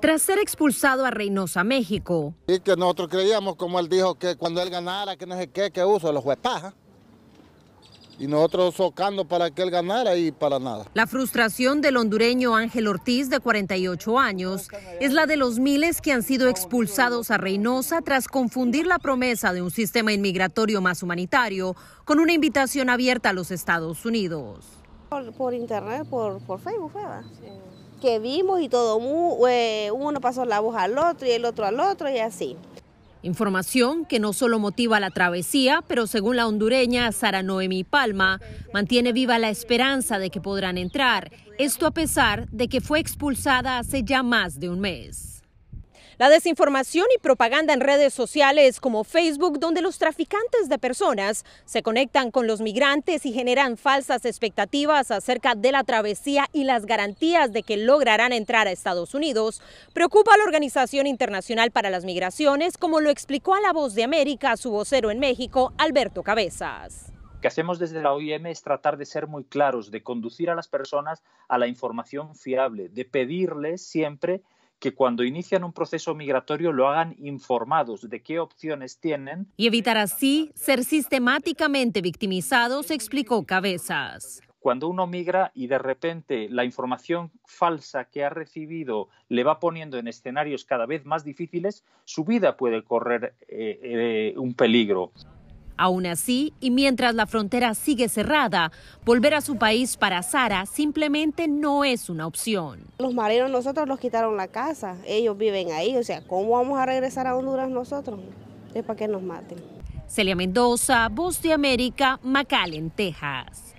tras ser expulsado a Reynosa, México. Y que nosotros creíamos, como él dijo, que cuando él ganara, que no sé qué, que uso, los paja. y nosotros socando para que él ganara y para nada. La frustración del hondureño Ángel Ortiz, de 48 años, es la de los miles que han sido expulsados a Reynosa tras confundir la promesa de un sistema inmigratorio más humanitario con una invitación abierta a los Estados Unidos. Por, internet, por, por Facebook, ¿verdad? Sí que vimos y todo, eh, uno pasó la voz al otro y el otro al otro y así. Información que no solo motiva la travesía, pero según la hondureña Sara Noemi Palma, mantiene viva la esperanza de que podrán entrar, esto a pesar de que fue expulsada hace ya más de un mes. La desinformación y propaganda en redes sociales como Facebook, donde los traficantes de personas se conectan con los migrantes y generan falsas expectativas acerca de la travesía y las garantías de que lograrán entrar a Estados Unidos, preocupa a la Organización Internacional para las Migraciones, como lo explicó a La Voz de América su vocero en México, Alberto Cabezas que hacemos desde la OIM es tratar de ser muy claros, de conducir a las personas a la información fiable, de pedirles siempre que cuando inician un proceso migratorio lo hagan informados de qué opciones tienen. Y evitar así ser sistemáticamente victimizados, explicó Cabezas cuando uno migra y de repente la información falsa que ha recibido le va poniendo en escenarios cada vez más difíciles, su vida puede correr eh, eh, un peligro. Aún así, y mientras la frontera sigue cerrada, volver a su país para Sara simplemente no es una opción. Los marinos nosotros los quitaron la casa, ellos viven ahí, o sea, ¿cómo vamos a regresar a Honduras nosotros? Es para que nos maten. Celia Mendoza, Voz de América, McAllen, Texas.